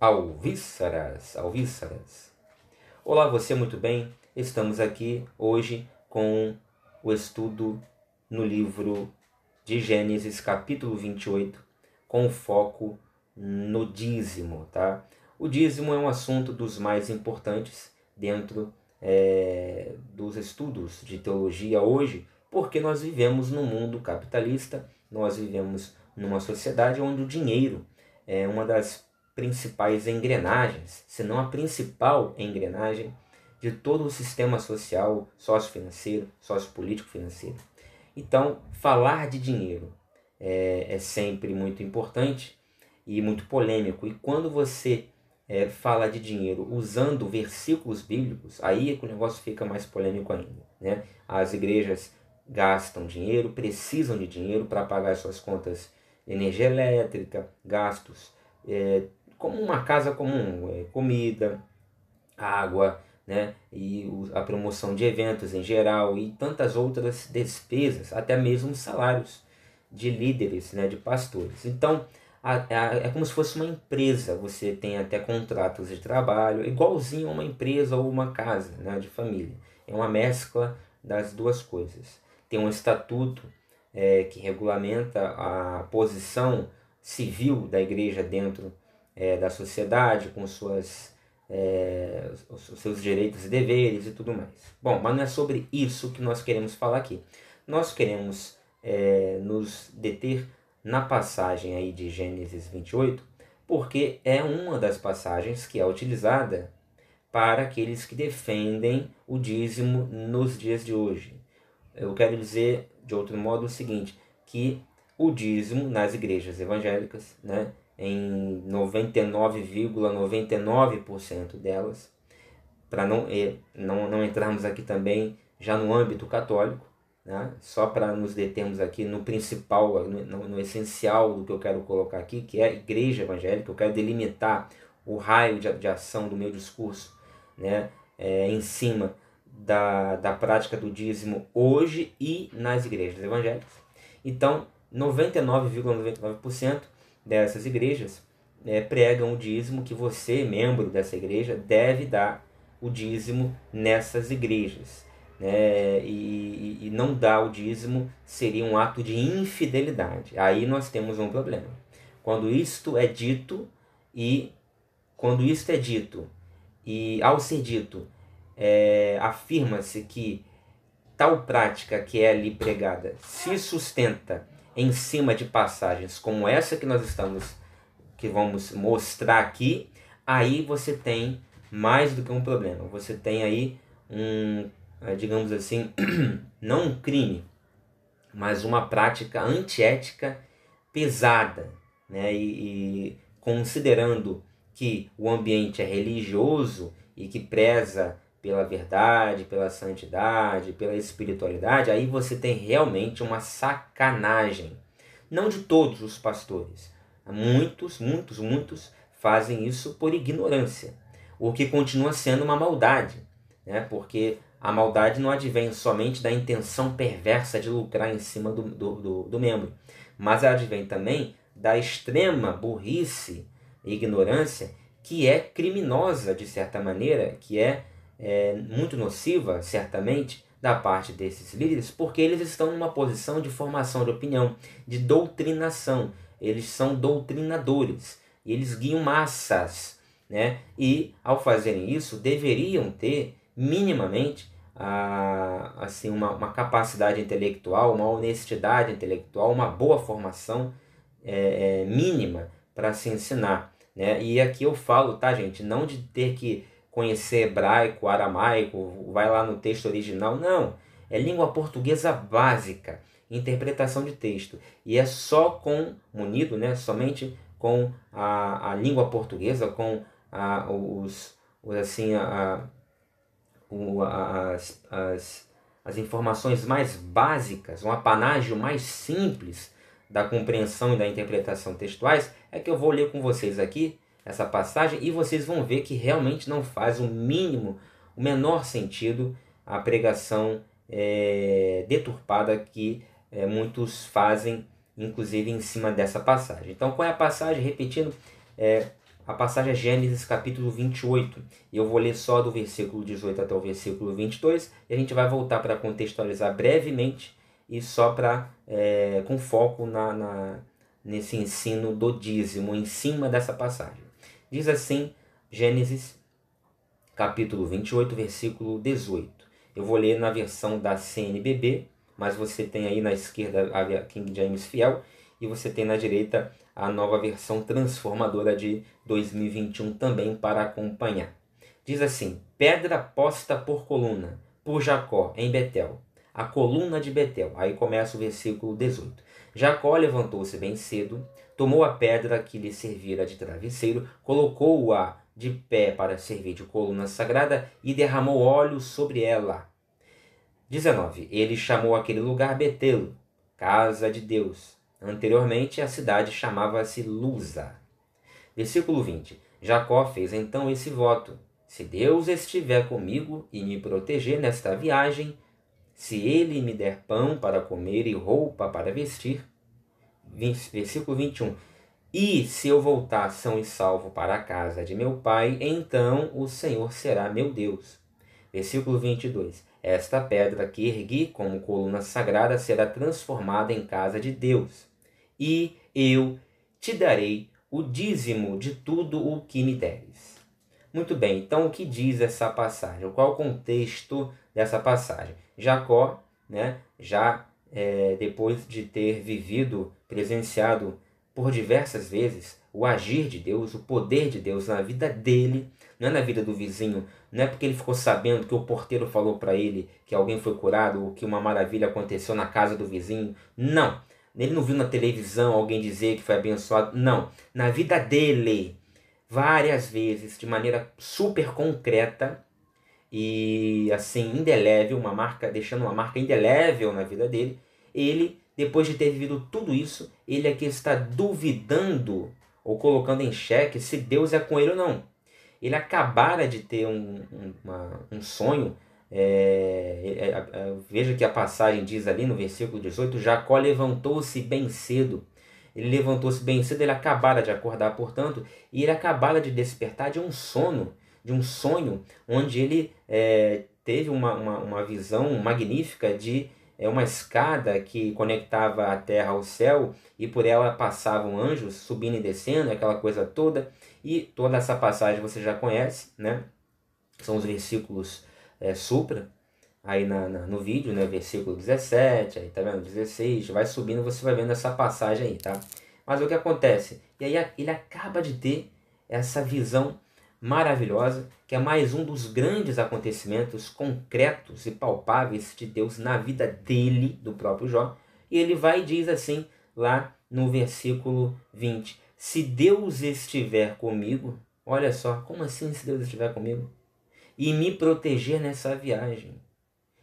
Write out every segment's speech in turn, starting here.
alvíceras, alvíceras. Olá, você muito bem? Estamos aqui hoje com o estudo no livro de Gênesis, capítulo 28, com foco no dízimo, tá? O dízimo é um assunto dos mais importantes dentro é, dos estudos de teologia hoje, porque nós vivemos num mundo capitalista, nós vivemos numa sociedade onde o dinheiro é uma das principais engrenagens, se não a principal engrenagem de todo o sistema social, sócio-financeiro, sócio-político-financeiro. Então, falar de dinheiro é, é, sempre muito importante e muito polêmico. E quando você é, fala de dinheiro usando versículos bíblicos, aí é que o negócio fica mais polêmico ainda. Né? As igrejas gastam dinheiro, precisam de dinheiro para pagar suas contas de energia elétrica, gastos é, como uma casa comum, é, comida, água, né? e a promoção de eventos em geral e tantas outras despesas, até mesmo salários de líderes, né? de pastores. Então, é como se fosse uma empresa, você tem até contratos de trabalho, igualzinho a uma empresa ou uma casa né? de família. É uma mescla das duas coisas. Tem um estatuto é, que regulamenta a posição civil da igreja dentro é, da sociedade, com suas, é, os seus direitos e deveres e tudo mais. Bom, mas não é sobre isso que nós queremos falar aqui. Nós queremos é, nos deter na passagem aí de Gênesis 28, porque é uma das passagens que é utilizada para aqueles que defendem o dízimo nos dias de hoje. Eu quero dizer, de outro modo, o seguinte, que o dízimo nas igrejas evangélicas, né, em 99,99% delas, para não, não, não entrarmos aqui também já no âmbito católico, né? só para nos determos aqui no principal, no, no, no, essencial do que eu quero colocar aqui, que é a igreja evangélica, eu quero delimitar o raio de, de ação do meu discurso né? É, em cima da, da prática do dízimo hoje e nas igrejas evangélicas. Então, 99,99% ,99 dessas igrejas né, pregam o dízimo que você, membro dessa igreja, deve dar o dízimo nessas igrejas. Né? E, e, não dar o dízimo seria um ato de infidelidade. Aí nós temos um problema. Quando isto é dito e quando isto é dito e ao ser dito é, afirma-se que tal prática que é ali pregada se sustenta em cima de passagens como essa que nós estamos que vamos mostrar aqui, aí você tem mais do que um problema. Você tem aí um, eh, digamos assim, não um crime, mas uma prática antiética pesada, né? E, e considerando que o ambiente é religioso e que preza pela verdade, pela santidade, pela espiritualidade, aí você tem realmente uma sacanagem. Não de todos os pastores. Muitos, muitos, muitos fazem isso por ignorância, o que continua sendo uma maldade, né? porque a maldade não advém somente da intenção perversa de lucrar em cima do, do, do, do membro, mas advém também da extrema burrice e ignorância que é criminosa de certa maneira, que é é, muito nociva, certamente, da parte desses líderes, porque eles estão numa posição de formação de opinião, de doutrinação. Eles são doutrinadores, eles guiam massas, né? E ao fazerem isso, deveriam ter minimamente a, assim uma, uma capacidade intelectual, uma honestidade intelectual, uma boa formação é, é, mínima para se ensinar. Né? E aqui eu falo, tá, gente? Não de ter que conhecer hebraico, aramaico, vai lá no texto original. Não, é língua portuguesa básica, interpretação de texto. E é só com, munido, né, somente com a, a língua portuguesa, com a, os, os assim, a, o, a, as, as, as informações mais básicas, um apanágio mais simples da compreensão e da interpretação textuais, é que eu vou ler com vocês aqui essa passagem e vocês vão ver que realmente não faz o mínimo, o menor sentido a pregação é, deturpada que é, muitos fazem, inclusive em cima dessa passagem. Então, qual é a passagem? Repetindo, é, a passagem é Gênesis capítulo 28. Eu vou ler só do versículo 18 até o versículo 22 e a gente vai voltar para contextualizar brevemente e só para é, com foco na, na, nesse ensino do dízimo em cima dessa passagem. Diz assim Gênesis capítulo 28, versículo 18. Eu vou ler na versão da CNBB, mas você tem aí na esquerda a King James Fiel e você tem na direita a nova versão transformadora de 2021 também para acompanhar. Diz assim: Pedra posta por coluna, por Jacó, em Betel. A coluna de Betel. Aí começa o versículo 18. Jacó levantou-se bem cedo, tomou a pedra que lhe servira de travesseiro, colocou-a de pé para servir de coluna sagrada e derramou óleo sobre ela. 19. Ele chamou aquele lugar Betel, casa de Deus. Anteriormente a cidade chamava-se Lusa. Versículo 20. Jacó fez então esse voto: Se Deus estiver comigo e me proteger nesta viagem, se ele me der pão para comer e roupa para vestir, 20, versículo 21. E se eu voltar são e salvo para a casa de meu pai, então o Senhor será meu Deus. Versículo 22. Esta pedra que ergui como coluna sagrada será transformada em casa de Deus. E eu te darei o dízimo de tudo o que me deres. Muito bem, então o que diz essa passagem? Qual o contexto dessa passagem? Jacó né, já é, depois de ter vivido, presenciado por diversas vezes o agir de Deus, o poder de Deus na vida dele, não é na vida do vizinho, não é porque ele ficou sabendo que o porteiro falou para ele que alguém foi curado ou que uma maravilha aconteceu na casa do vizinho. Não. Ele não viu na televisão alguém dizer que foi abençoado. Não. Na vida dele, várias vezes, de maneira super concreta, e assim indelével, uma marca, deixando uma marca indelével na vida dele, ele depois de ter vivido tudo isso, ele aqui é está duvidando ou colocando em xeque se Deus é com ele ou não. Ele acabara de ter um, um, uma, um sonho. É, é, é, é veja que a passagem diz ali no versículo 18: Jacó levantou-se bem cedo. Ele levantou-se bem cedo, ele acabara de acordar, portanto, e ele acabara de despertar de um sono de um sonho onde ele é, teve uma, uma, uma, visão magnífica de é, uma escada que conectava a terra ao céu e por ela passavam anjos subindo e descendo, aquela coisa toda. E toda essa passagem você já conhece, né? São os versículos é, supra, aí na, na, no vídeo, né? Versículo 17, aí tá vendo? 16, vai subindo, você vai vendo essa passagem aí, tá? Mas o que acontece? E aí ele acaba de ter essa visão maravilhosa, que é mais um dos grandes acontecimentos concretos e palpáveis de Deus na vida dele, do próprio Jó. E ele vai e diz assim lá no versículo 20: Se Deus estiver comigo, olha só, como assim se Deus estiver comigo? E me proteger nessa viagem.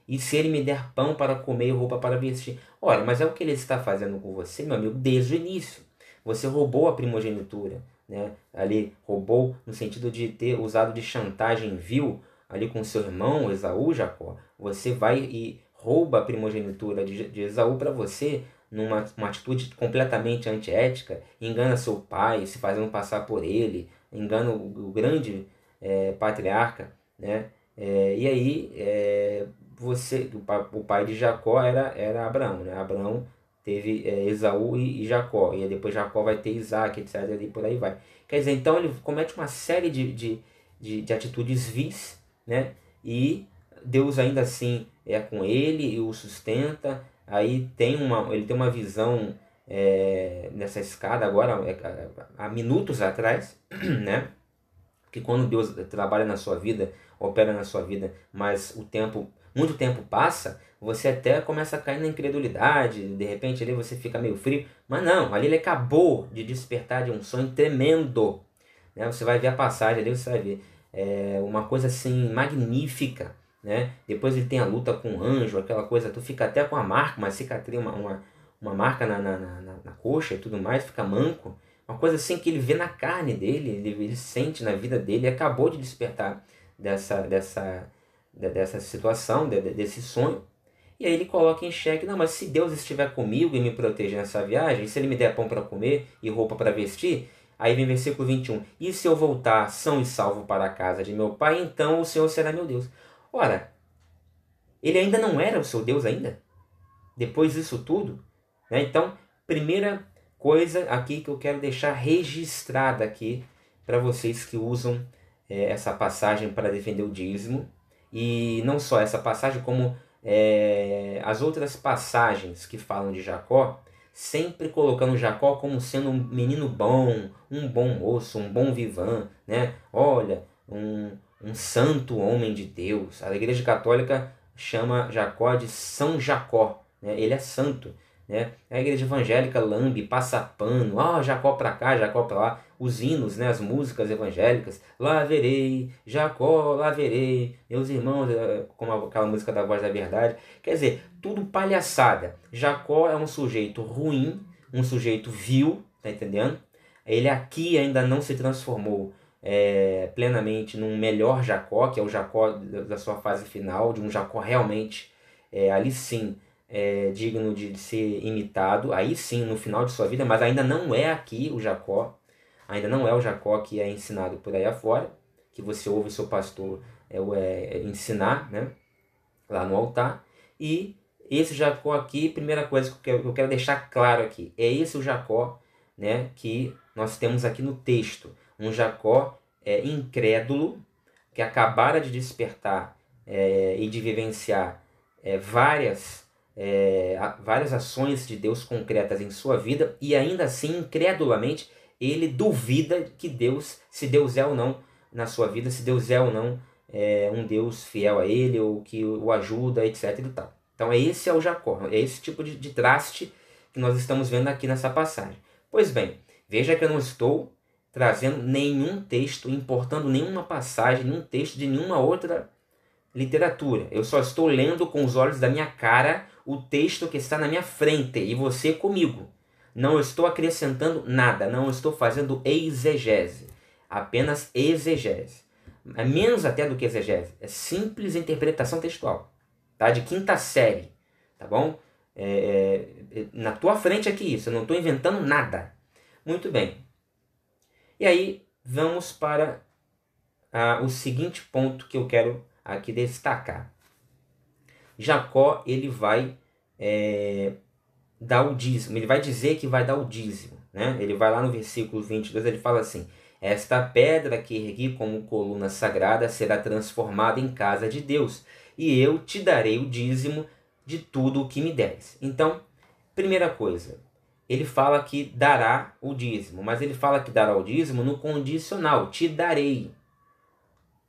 E se ele me der pão para comer e roupa para vestir. Olha, mas é o que ele está fazendo com você, meu amigo, desde o início. Você roubou a primogenitura, né? ali roubou no sentido de ter usado de chantagem vil ali com seu irmão Esaú, Jacó, você vai e rouba a primogenitura de, de Esaú para você numa uma atitude completamente antiética, engana seu pai, se fazendo passar por ele, engana o, o grande é, patriarca, né? É, e aí é, você, o pai de Jacó era era Abraão, né? Abraão teve é, Esaú e, e, Jacó, e depois Jacó vai ter Isaac, etc. E por aí vai. Quer dizer, então ele comete uma série de, de, de, de atitudes vis, né? E Deus ainda assim é com ele e o sustenta. Aí tem uma, ele tem uma visão é, nessa escada agora, é, há minutos atrás, né? Que quando Deus trabalha na sua vida, opera na sua vida, mas o tempo, muito tempo passa, você até começa a cair na incredulidade, de repente ali você fica meio frio, mas não, ali ele acabou de despertar de um sonho tremendo. Né? Você vai ver a passagem ali, você vai ver é uma coisa assim magnífica. Né? Depois ele tem a luta com o anjo, aquela coisa, tu fica até com a marca, uma cicatriz, uma, uma, uma marca na, na, na, na coxa e tudo mais, fica manco. Uma coisa assim que ele vê na carne dele, ele, ele sente na vida dele, acabou de despertar dessa, dessa, dessa situação, desse sonho. E aí ele coloca em xeque: não, mas se Deus estiver comigo e me protege nessa viagem, se ele me der pão para comer e roupa para vestir, aí vem versículo 21. E se eu voltar são e salvo para a casa de meu pai, então o Senhor será meu Deus. Ora, ele ainda não era o seu Deus ainda? Depois disso tudo? Né? Então, primeira coisa aqui que eu quero deixar registrada aqui para vocês que usam é, essa passagem para defender o dízimo. E não só essa passagem, como é, as outras passagens que falam de Jacó, sempre colocando Jacó como sendo um menino bom, um bom moço, um bom vivan, né? Olha, um, um santo homem de Deus. A Igreja Católica chama Jacó de São Jacó, né? Ele é santo, né? A Igreja Evangélica lambe, passa pano, ah, Jacó para cá, Jacó para lá os hinos, né, as músicas evangélicas, lá verei, Jacó, lá verei, meus irmãos, eh, como aquela música da voz da verdade. Quer dizer, tudo palhaçada. Jacó é um sujeito ruim, um sujeito vil, tá entendendo? Ele aqui ainda não se transformou é, plenamente num melhor Jacó, que é o Jacó da sua fase final, de um Jacó realmente, é, ali sim, é, digno de, de, ser imitado, aí sim, no final de sua vida, mas ainda não é aqui o Jacó ainda não é o Jacó que é ensinado por aí afora, que você ouve o seu pastor é, é, é, ensinar né? lá no altar. E esse Jacó aqui, primeira coisa que eu quero deixar claro aqui, é esse o Jacó né, que nós temos aqui no texto. Um Jacó é, incrédulo, que acabara de despertar é, e de vivenciar é, várias, é, várias ações de Deus concretas em sua vida e ainda assim, incredulamente, ele duvida que Deus, se Deus é ou não na sua vida, se Deus é ou não é, um Deus fiel a ele, ou que o ajuda, etc. E tal. Então esse é o Jacó, é esse tipo de, de traste que nós estamos vendo aqui nessa passagem. Pois bem, veja que eu não estou trazendo nenhum texto, importando nenhuma passagem, nenhum texto de nenhuma outra literatura. Eu só estou lendo com os olhos da minha cara o texto que está na minha frente e você comigo. Não estou acrescentando nada, não estou fazendo exegese, apenas exegese. É menos até do que exegese, é simples interpretação textual, tá? De quinta série, tá bom? É, é, é na tua frente aqui isso, eu não estou inventando nada. Muito bem. E aí, vamos para ah, o seguinte ponto que eu quero aqui destacar. Jacó, ele vai é, dar o dízimo, ele vai dizer que vai dar o dízimo. Né? Ele vai lá no versículo 22, ele fala assim: Esta pedra que ergui como coluna sagrada será transformada em casa de Deus, e eu te darei o dízimo de tudo o que me deres. Então, primeira coisa, ele fala que dará o dízimo, mas ele fala que dará o dízimo no condicional: te darei.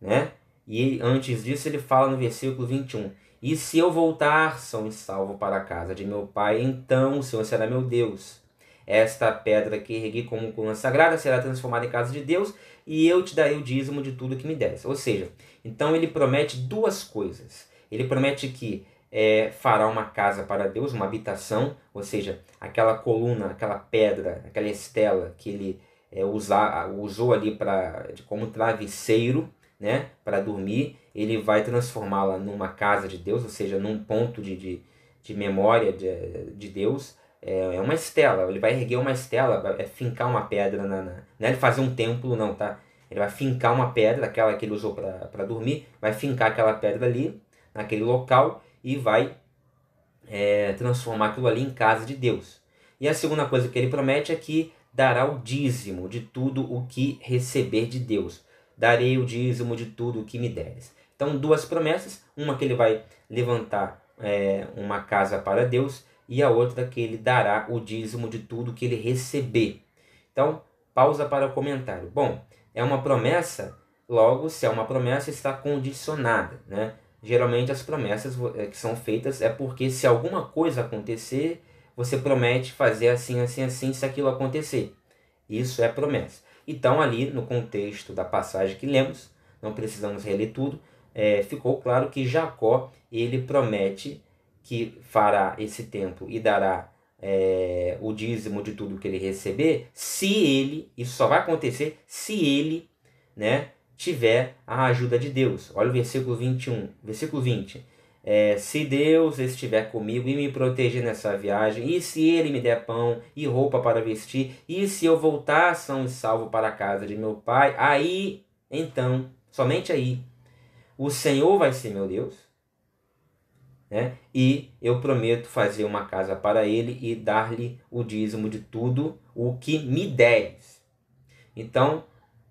Né? E ele, antes disso, ele fala no versículo 21 e se eu voltar são e salvo para a casa de meu pai, então o Senhor será meu Deus. Esta pedra que ergui como coluna sagrada será transformada em casa de Deus, e eu te darei o dízimo de tudo que me deres. Ou seja, então ele promete duas coisas. Ele promete que é, fará uma casa para Deus, uma habitação, ou seja, aquela coluna, aquela pedra, aquela estela que ele é, usar, usou ali pra, como travesseiro né, para dormir ele vai transformá-la numa casa de Deus, ou seja, num ponto de, de, de memória de, de Deus. É, é uma estela, ele vai erguer uma estela, vai é, fincar uma pedra, na, na, não é ele fazer um templo, não, tá? Ele vai fincar uma pedra, aquela que ele usou para dormir, vai fincar aquela pedra ali, naquele local, e vai é, transformar aquilo ali em casa de Deus. E a segunda coisa que ele promete é que dará o dízimo de tudo o que receber de Deus. Darei o dízimo de tudo o que me deres. Então, duas promessas: uma que ele vai levantar é, uma casa para Deus, e a outra que ele dará o dízimo de tudo que ele receber. Então, pausa para o comentário. Bom, é uma promessa, logo, se é uma promessa, está condicionada, né? Geralmente as promessas é, que são feitas é porque se alguma coisa acontecer, você promete fazer assim, assim, assim, se aquilo acontecer. Isso é promessa. Então, ali no contexto da passagem que lemos, não precisamos reler tudo, é, ficou claro que Jacó ele promete que fará esse templo e dará é, o dízimo de tudo que ele receber, se ele, isso só vai acontecer se ele né, tiver a ajuda de Deus. Olha o versículo 21, versículo 20. É, se Deus estiver comigo e me proteger nessa viagem, e se Ele me der pão e roupa para vestir, e se eu voltar são e salvo para a casa de meu pai, aí então, somente aí, o Senhor vai ser meu Deus. Né? E eu prometo fazer uma casa para ele e dar-lhe o dízimo de tudo o que me deres. Então,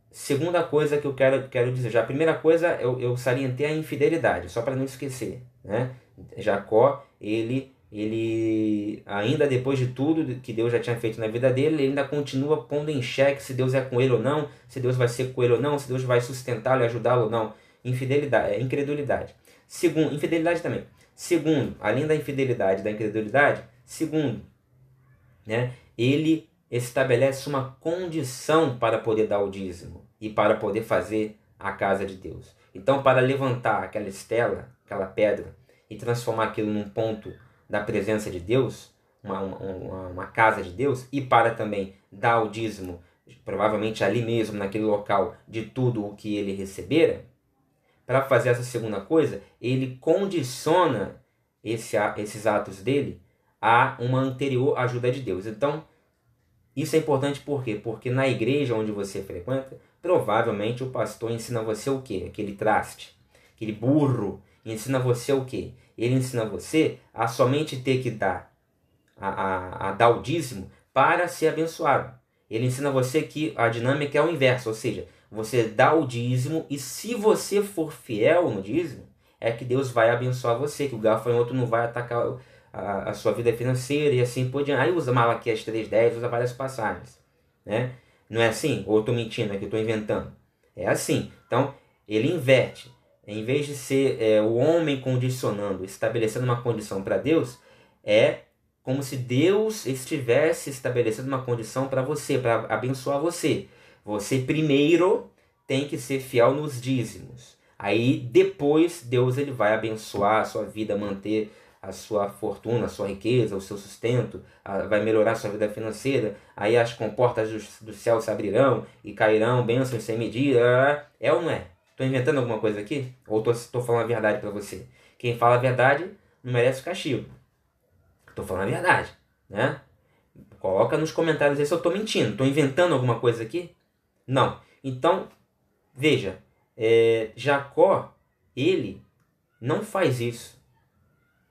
segunda coisa que eu quero, quero dizer. Já a primeira coisa, eu, eu salientei a infidelidade, só para não esquecer. Né? Jacó, ele ele ainda depois de tudo que Deus já tinha feito na vida dele, ele ainda continua pondo em xeque se Deus é com ele ou não, se Deus vai ser com ele ou não, se Deus vai sustentá-lo e ajudá-lo ou não. Infidelidade, é, incredulidade. Segundo, infidelidade também. Segundo, além da infidelidade, da incredulidade, segundo, né, ele estabelece uma condição para poder dar o dízimo e para poder fazer a casa de Deus. Então, para levantar aquela estela, aquela pedra, e transformar aquilo num ponto da presença de Deus, uma, uma, uma casa de Deus, e para também dar o dízimo, provavelmente ali mesmo, naquele local, de tudo o que ele recebera, para fazer essa segunda coisa, ele condiciona esse, esses atos dele a uma anterior ajuda de Deus. Então, isso é importante por quê? Porque na igreja onde você frequenta, provavelmente o pastor ensina você o quê? Aquele traste, aquele burro, ensina você o quê? Ele ensina você a somente ter que dar, a, a, a dar o dízimo para ser abençoado. Ele ensina você que a dinâmica é o inverso, ou seja, você dá o dízimo e se você for fiel no dízimo, é que Deus vai abençoar você, que o gafanhoto não vai atacar a, a sua vida financeira e assim por diante. Aí usa Malaquias 3.10, usa várias passagens, né? Não é assim? Ou eu estou mentindo, é que eu inventando. É assim. Então, ele inverte. Em vez de ser é, o homem condicionando, estabelecendo uma condição para Deus, é como se Deus estivesse estabelecendo uma condição para você, para abençoar você. Você primeiro tem que ser fiel nos dízimos. Aí depois Deus ele vai abençoar a sua vida, manter a sua fortuna, a sua riqueza, o seu sustento, a, vai melhorar a sua vida financeira, aí as comportas do, do céu se abrirão e cairão bênçãos sem medida. É ou não é? Estou inventando alguma coisa aqui? Ou estou falando a verdade para você? Quem fala a verdade não merece o castigo. Estou falando a verdade, né? Coloca nos comentários aí se eu estou mentindo, estou inventando alguma coisa aqui. Não. Então, veja, é, Jacó, ele não faz isso,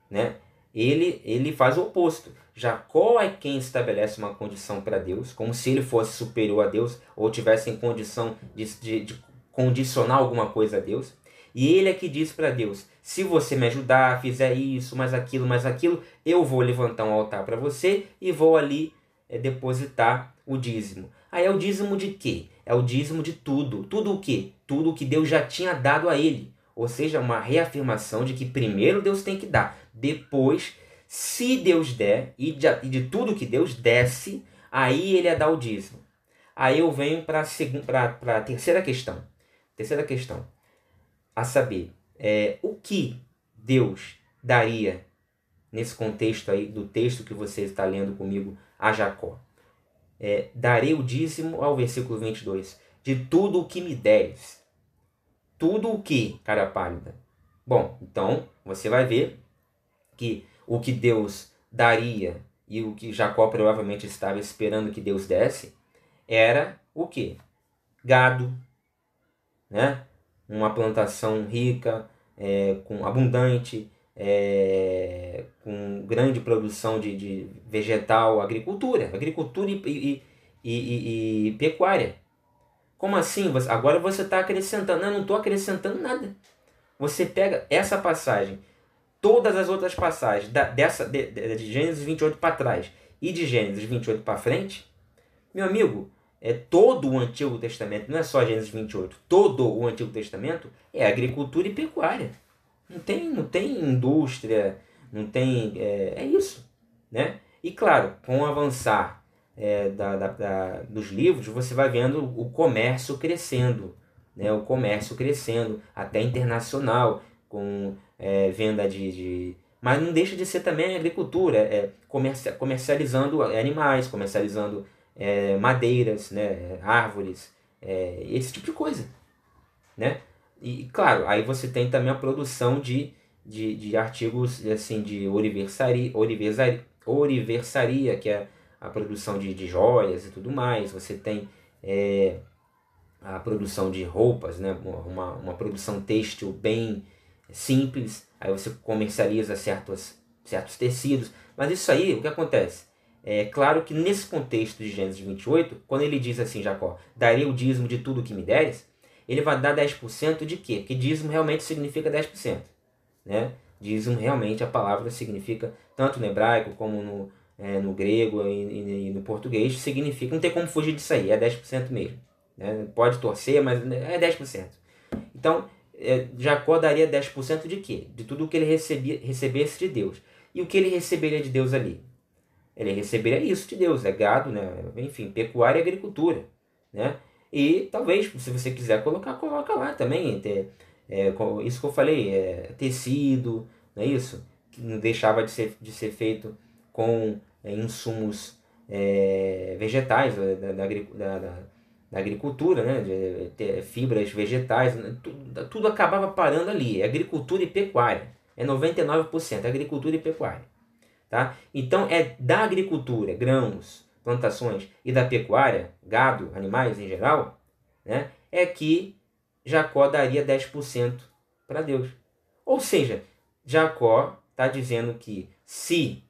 né? Ele, ele faz o oposto. Jacó é quem estabelece uma condição para Deus, como se ele fosse superior a Deus ou tivesse em condição de, de, de condicionar alguma coisa a Deus. E ele é que diz para Deus: se você me ajudar, fizer isso, mais aquilo, mais aquilo, eu vou levantar um altar para você e vou ali é, depositar o dízimo. Aí é o dízimo de quê? é o dízimo de tudo. Tudo o que? Tudo o que Deus já tinha dado a ele. Ou seja, uma reafirmação de que primeiro Deus tem que dar, depois, se Deus der, e de, e de tudo que Deus desse, aí ele ia é dar o dízimo. Aí eu venho para a terceira questão. Terceira questão. A saber, é, o que Deus daria nesse contexto aí do texto que você está lendo comigo a Jacó? é, darei o dízimo ao versículo 22, de tudo o que me deres. Tudo o que, cara pálida. Bom, então você vai ver que o que Deus daria e o que Jacó provavelmente estava esperando que Deus desse era o que? Gado, né? Uma plantação rica, é, com abundante, é, com grande produção de, de vegetal, agricultura, agricultura e, e, e, e pecuária. Como assim? agora você está acrescentando. Não, não estou acrescentando nada. Você pega essa passagem, todas as outras passagens, da, dessa, de, de Gênesis 28 para trás e de Gênesis 28 para frente, meu amigo, é todo o Antigo Testamento, não é só Gênesis 28, todo o Antigo Testamento é agricultura e pecuária. Não tem, não tem indústria, não tem. É, é isso. Né? E claro, com o avançar é, da, da, da, dos livros, você vai vendo o comércio crescendo. Né? O comércio crescendo, até internacional, com é, venda de, de, Mas não deixa de ser também agricultura, é, comerci comercializando animais, comercializando é, madeiras, né? árvores, é, esse tipo de coisa. Né? E claro, aí você tem também a produção de, de, de artigos assim de oriversaria, oriversaria, que é a produção de, de joias e tudo mais. Você tem é, a produção de roupas, né? uma, uma produção têxtil bem simples. Aí você comercializa certos, certos tecidos. Mas isso aí, o que acontece? É claro que nesse contexto de Gênesis 28, quando ele diz assim, Jacó, darei o dízimo de tudo que me deres, ele vai dar 10% de quê? Que dízimo realmente significa 10%. Né? Dízimo realmente, a palavra significa, tanto no hebraico como no, é, no grego e, e, e, no português, significa, não tem como fugir disso aí, é 10% mesmo. Né? Pode torcer, mas é 10%. Então, é, Jacó daria 10% de quê? De tudo o que ele recebia, recebesse de Deus. E o que ele receberia de Deus ali? Ele receberia isso de Deus, é gado, né? enfim, pecuária e agricultura. Né? E talvez, se você quiser colocar, coloca lá também. Ter, é, isso que eu falei, é, tecido, não é isso? Que não deixava de ser, de ser feito com é, insumos é, vegetais né, da, da, da, da, agricultura, né? De, fibras vegetais, né, tudo, tudo acabava parando ali. É agricultura e pecuária. É 99% é agricultura e pecuária. Tá? Então é da agricultura, grãos, plantações e da pecuária, gado, animais em geral, né, é que Jacó daria 10% para Deus. Ou seja, Jacó está dizendo que se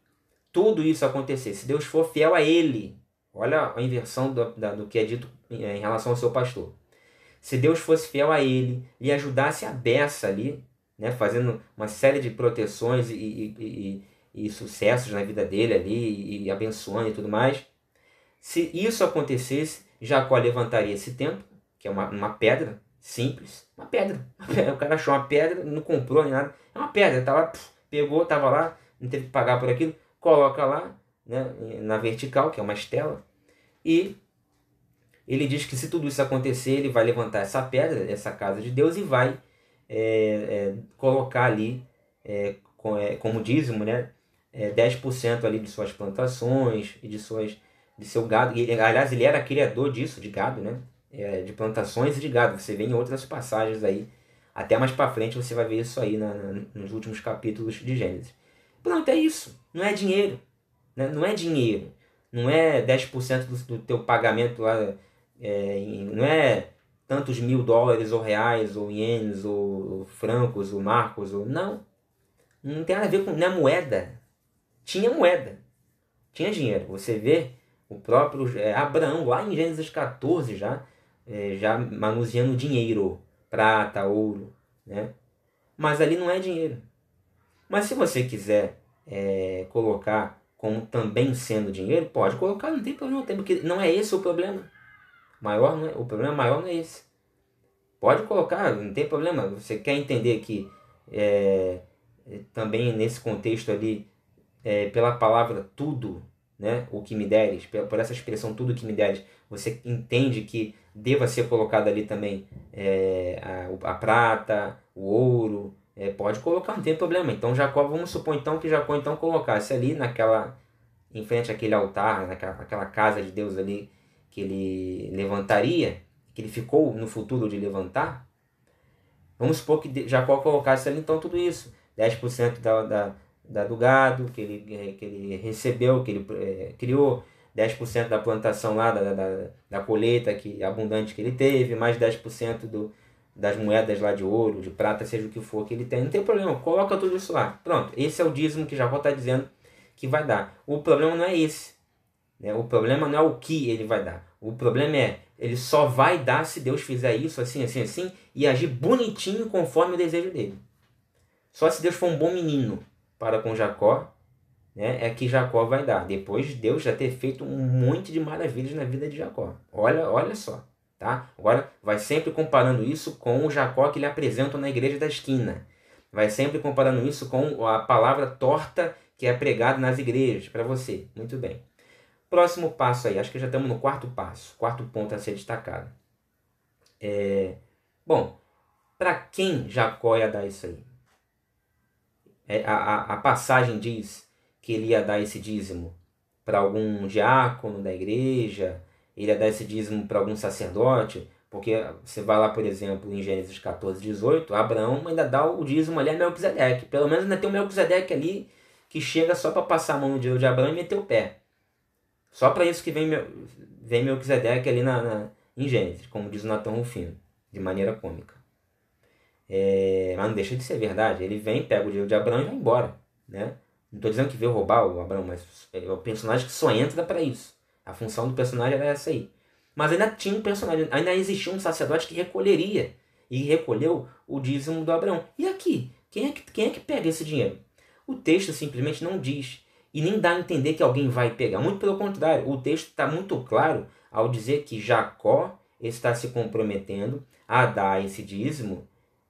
tudo isso acontecer, se Deus for fiel a ele, olha a inversão do, da, do que é dito eh, em relação ao seu pastor. Se Deus fosse fiel a ele, lhe ajudasse a beça ali, né, fazendo uma série de proteções e, e, e, e sucessos na vida dele ali, e abençoando e tudo mais, se isso acontecesse, Jacó levantaria esse templo, que é uma, uma pedra simples, uma pedra, O cara achou uma pedra, não comprou nem nada. É uma pedra, tá pegou, estava lá, não teve que pagar por aquilo, coloca lá, né, na vertical, que é uma estela, e ele diz que se tudo isso acontecer, ele vai levantar essa pedra, essa casa de Deus, e vai é, é, colocar ali, é, é como dízimo, né, é, 10% ali de suas plantações e de suas de seu gado. E, aliás, ele era criador disso, de gado, né? É, de plantações de gado. Você vê em outras passagens aí. Até mais para frente você vai ver isso aí na, na, nos últimos capítulos de Gênesis. Pronto, é isso. Não é dinheiro. Né? Não é dinheiro. Não é 10% do, do teu pagamento lá. É, não é tantos mil dólares ou reais ou ienes ou, ou francos ou marcos. Ou, não. Não tem nada a ver com. Não é moeda. Tinha moeda. Tinha dinheiro. Você vê o próprio é, Abraão, lá em Gênesis 14, já, é, já manuseando dinheiro, prata, ouro. Né? Mas ali não é dinheiro. Mas se você quiser é, colocar como também sendo dinheiro, pode colocar, não tem problema, tem, porque não é esse o problema. Maior é, o problema maior não é esse. Pode colocar, não tem problema. Você quer entender que é, é também nesse contexto ali, é, pela palavra tudo, né? O que me deres, por essa expressão, tudo que me deres, você entende que deva ser colocado ali também é, a, a, prata, o ouro, é, pode colocar, não tem problema. Então Jacó, vamos supor então que Jacó então colocasse ali naquela, em frente àquele altar, naquela, aquela casa de Deus ali que ele levantaria, que ele ficou no futuro de levantar, vamos supor que Jacó colocasse ali então tudo isso, 10% da, da, da, do gado que ele, é, que ele recebeu, que ele é, criou, 10% da plantação lá, da, da, da colheita que, abundante que ele teve, mais 10% do, das moedas lá de ouro, de prata, seja o que for que ele tem. Não tem problema, coloca tudo isso lá. Pronto, esse é o dízimo que Jacó está dizendo que vai dar. O problema não é esse. Né? O problema não é o que ele vai dar. O problema é, ele só vai dar se Deus fizer isso, assim, assim, assim, e agir bonitinho conforme o desejo dele. Só se Deus for um bom menino para com Jacó né, é que Jacó vai dar. Depois de Deus já ter feito um monte de maravilhas na vida de Jacó. Olha, olha só. Tá? Agora, vai sempre comparando isso com o Jacó que ele apresenta na igreja da esquina. Vai sempre comparando isso com a palavra torta que é pregada nas igrejas para você. Muito bem. Próximo passo aí, acho que já estamos no quarto passo, quarto ponto a ser destacado. É, bom, para quem Jacó ia dar isso aí? É, a, a, a passagem diz que ele ia dar esse dízimo para algum diácono da igreja, ele ia dar esse dízimo para algum sacerdote, porque você vai lá, por exemplo, em Gênesis 14, 18, Abraão ainda dá o dízimo ali a Melquisedeque. Pelo menos ainda tem o Melquisedeque ali que chega só para passar a mão no dinheiro de Abraão e meter o pé. Só para isso que vem, vem Melquisedeque ali na, na, em Gênesis, como diz o Rufino, de maneira cômica. É, mas não deixa de ser verdade. Ele vem, pega o dinheiro de Abraão e vai embora. Né? Não estou dizendo que veio roubar o Abraão, mas é o personagem que só entra para isso. A função do personagem era essa aí. Mas ainda tinha um personagem, ainda existia um sacerdote que recolheria. E recolheu o dízimo do Abraão. E aqui? Quem é que, quem é que pega esse dinheiro? O texto simplesmente não diz. E nem dá a entender que alguém vai pegar. Muito pelo contrário, o texto está muito claro ao dizer que Jacó está se comprometendo a dar esse dízimo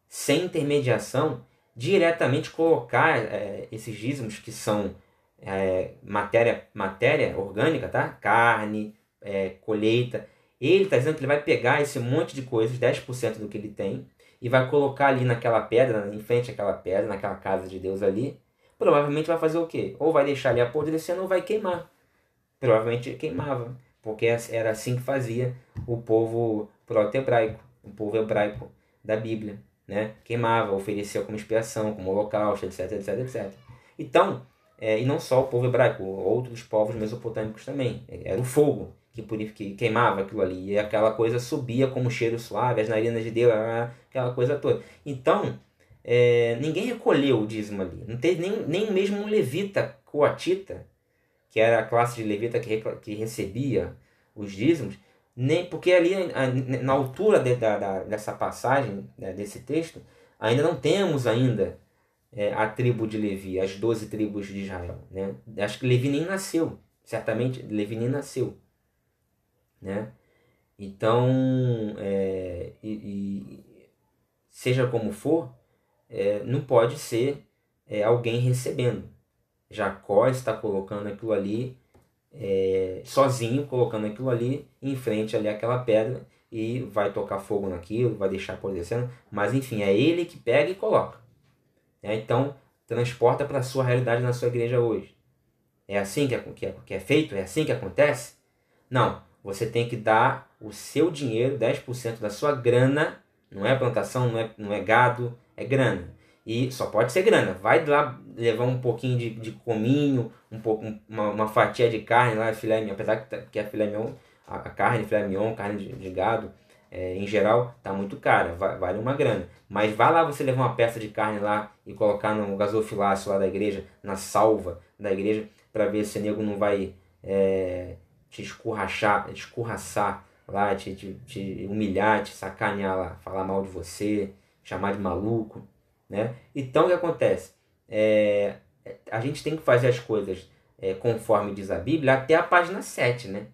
sem intermediação, diretamente colocar é, esses dízimos que são é, matéria, matéria orgânica, tá? carne, é, colheita. Ele está dizendo que ele vai pegar esse monte de coisas, 10% do que ele tem, e vai colocar ali naquela pedra, em frente àquela pedra, naquela casa de Deus ali. Provavelmente vai fazer o quê? Ou vai deixar ali apodrecendo ou vai queimar. Provavelmente queimava, porque era assim que fazia o povo proto-hebraico, o povo hebraico da Bíblia né? Queimava, oferecia como expiação, como holocausto, etc, etc, etc. Então, é, e não só o povo hebraico, outros povos mesopotâmicos também. É, era o fogo que, que queimava aquilo ali, e aquela coisa subia como cheiro suave, as narinas de Deus, aquela coisa toda. Então, é, ninguém recolheu o dízimo ali. Não teve nem, nem mesmo um levita coatita, que era a classe de levita que, que recebia os dízimos, nem porque ali na altura de, da, da, dessa passagem, né, desse texto, ainda não temos ainda é, a tribo de Levi, as doze tribos de Israel. Né? Acho que Levi nem nasceu, certamente Levi nem nasceu. Né? Então, é, e, e, seja como for, é, não pode ser é, alguém recebendo. Jacó está colocando aquilo ali é, sozinho, colocando aquilo ali em frente ali àquela pedra e vai tocar fogo naquilo, vai deixar apodrecendo, mas enfim, é ele que pega e coloca. É, então, transporta para a sua realidade na sua igreja hoje. É assim que é, que, é, que é feito? É assim que acontece? Não, você tem que dar o seu dinheiro, 10% da sua grana, não é plantação, não é, não é gado, é grana. E só pode ser grana. Vai lá levar um pouquinho de, de cominho, um pouco, uma, uma fatia de carne lá, filé mignon. Apesar que, tá, que a é filé mignon, a, a carne, filé mignon, carne de, de gado, é, em geral, tá muito cara, vale uma grana. Mas vai lá você levar uma peça de carne lá e colocar no gasofilácio lá da igreja, na salva da igreja, para ver se o nego não vai é, te escurrachar, escurraçar lá, te, te, te humilhar, te sacanear lá, falar mal de você, chamar de maluco. Né? Então, o que acontece? É, a gente tem que fazer as coisas é, conforme diz a Bíblia até a página 7, né?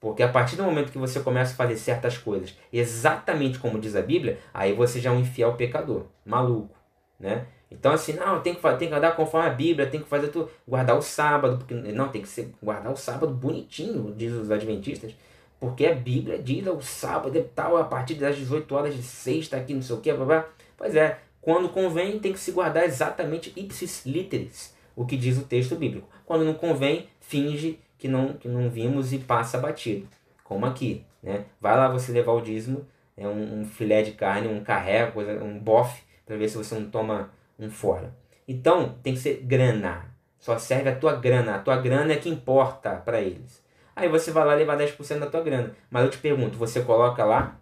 Porque a partir do momento que você começa a fazer certas coisas exatamente como diz a Bíblia, aí você já é um infiel pecador, maluco, né? Então, assim, não, tem que, tem que andar conforme a Bíblia, tem que fazer tudo, guardar o sábado, porque não, tem que ser, guardar o sábado bonitinho, diz os adventistas, porque a Bíblia diz o sábado e é tal, a partir das 18 horas de sexta aqui, não sei o que, blá, blá. Pois é, quando convém, tem que se guardar exatamente ipsis literis, o que diz o texto bíblico. Quando não convém, finge que não, que não vimos e passa batido, como aqui. Né? Vai lá você levar o dízimo, é um, um filé de carne, um carré, um bofe, para ver se você não toma um fora. Então, tem que ser grana. Só serve a tua grana. A tua grana é que importa para eles. Aí você vai lá levar 10% da tua grana. Mas eu te pergunto, você coloca lá,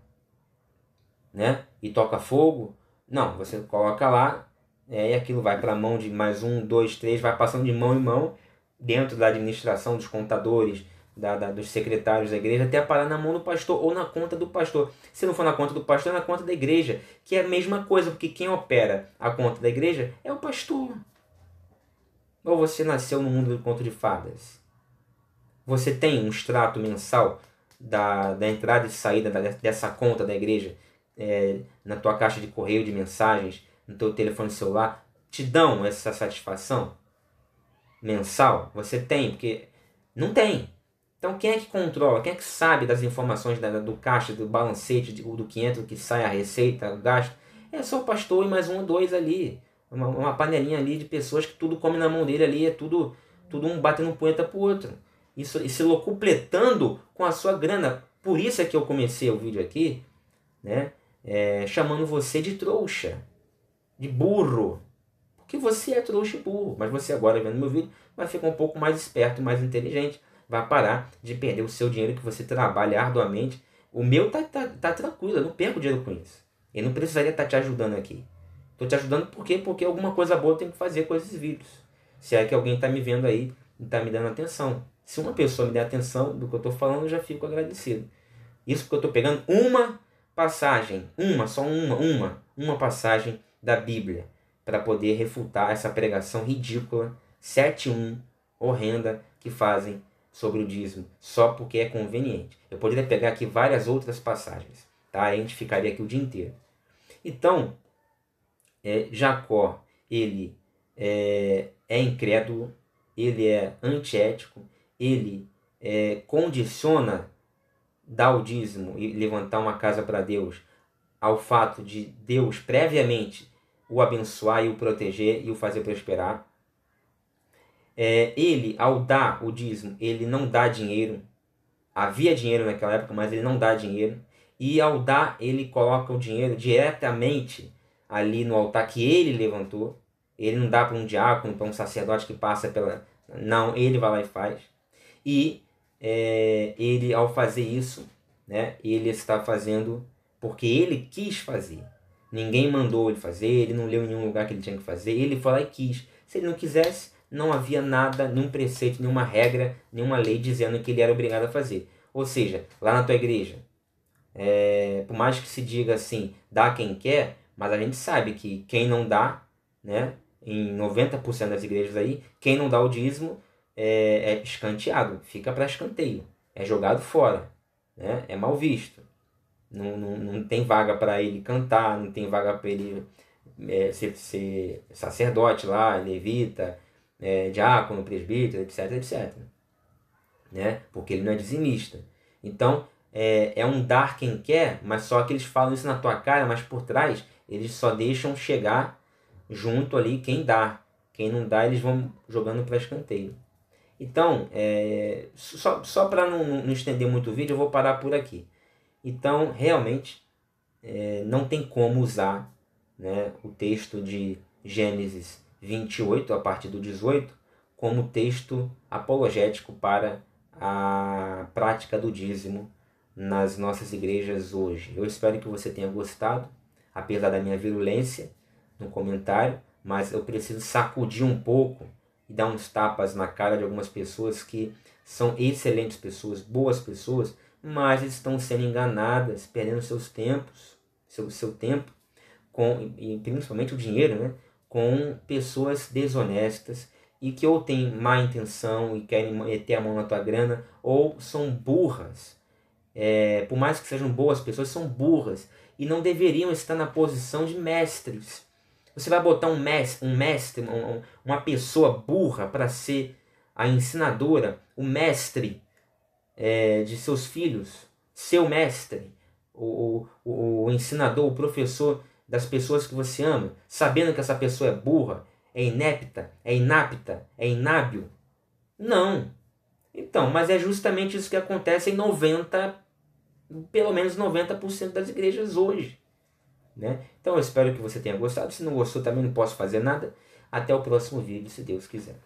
né? E toca fogo? Não, você coloca lá é, e aquilo vai para a mão de mais um, dois, três, vai passando de mão em mão dentro da administração dos contadores, da, da, dos secretários da igreja, até parar na mão do pastor ou na conta do pastor. Se não for na conta do pastor, é na conta da igreja, que é a mesma coisa, porque quem opera a conta da igreja é o pastor. Ou você nasceu no mundo do conto de fadas? Você tem um extrato mensal da, da entrada e saída da, dessa conta da igreja é, na tua caixa de correio de mensagens, no teu telefone celular, te dão essa satisfação mensal? Você tem, porque não tem. Então quem é que controla? Quem é que sabe das informações da, do caixa, do balancete, do, do que entra, do que sai, a receita, o gasto? É só o pastor e mais um ou dois ali. Uma, uma panelinha ali de pessoas que tudo come na mão dele ali, é tudo, tudo um batendo poeta pro outro. Isso, e se locupletando com a sua grana. Por isso é que eu comecei o vídeo aqui, né? é, chamando você de trouxa, de burro. Porque você é trouxa e burro, mas você agora vendo meu vídeo vai ficar um pouco mais esperto, mais inteligente, vai parar de perder o seu dinheiro que você trabalha arduamente. O meu tá, tá, tá tranquilo, eu não perco dinheiro com isso. Eu não precisaria estar tá te ajudando aqui. Tô te ajudando por quê? Porque alguma coisa boa eu tenho que fazer com esses vídeos. Se é que alguém tá me vendo aí e tá me dando atenção. Se uma pessoa me der atenção do que eu tô falando, eu já fico agradecido. Isso porque eu tô pegando uma passagem, uma, só uma, uma, uma passagem da Bíblia para poder refutar essa pregação ridícula, 7.1, horrenda, que fazem sobre o dízimo, só porque é conveniente. Eu poderia pegar aqui várias outras passagens, tá? A gente ficaria aqui o dia inteiro. Então, é, Jacó, ele é, é incrédulo, ele é antiético, ele é, condiciona dar o dízimo e levantar uma casa para Deus ao fato de Deus previamente o abençoar e o proteger e o fazer prosperar. É, ele, ao dar o dízimo, ele não dá dinheiro. Havia dinheiro naquela época, mas ele não dá dinheiro. E ao dar, ele coloca o dinheiro diretamente ali no altar que ele levantou. Ele não dá para um diácono, para um sacerdote que passa pela. Não, ele vai lá e faz. E é, ele, ao fazer isso, né, ele está fazendo porque ele quis fazer. Ninguém mandou ele fazer, ele não leu em nenhum lugar que ele tinha que fazer, ele foi lá e quis. Se ele não quisesse, não havia nada, nenhum preceito, nenhuma regra, nenhuma lei dizendo que ele era obrigado a fazer. Ou seja, lá na tua igreja, é, por mais que se diga assim, dá quem quer, mas a gente sabe que quem não dá, né, em 90% das igrejas aí, quem não dá o dízimo é, é escanteado, fica para escanteio, é jogado fora, né? é mal visto. Não, não, não tem vaga para ele cantar, não tem vaga para ele é, ser, ser, sacerdote lá, levita, é, diácono, presbítero, etc, etc. Né? Porque ele não é dizimista. Então, é, é um dar quem quer, mas só que eles falam isso na tua cara, mas por trás eles só deixam chegar junto ali quem dá. Quem não dá, eles vão jogando para escanteio. Então, é, só, só para não, não, estender muito o vídeo, eu vou parar por aqui. Então, realmente, é, não tem como usar né, o texto de Gênesis 28, a partir do 18, como texto apologético para a prática do dízimo nas nossas igrejas hoje. Eu espero que você tenha gostado, apesar da minha virulência no comentário, mas eu preciso sacudir um pouco e dar uns tapas na cara de algumas pessoas que são excelentes pessoas, boas pessoas, mas estão sendo enganadas, perdendo seus tempos, seu, seu tempo, com, e principalmente o dinheiro, né, com pessoas desonestas e que ou têm má intenção e querem meter a mão na tua grana, ou são burras. É, por mais que sejam boas pessoas, são burras e não deveriam estar na posição de mestres você vai botar um mestre, um mestre uma pessoa burra para ser a ensinadora, o mestre é, de seus filhos, seu mestre, o, o, o ensinador, o professor das pessoas que você ama, sabendo que essa pessoa é burra, é inepta, é inapta, é inábil? Não. Então, mas é justamente isso que acontece em 90, pelo menos 90% das igrejas hoje. Né? Então eu espero que você tenha gostado. Se não gostou, também não posso fazer nada. Até o próximo vídeo, se Deus quiser.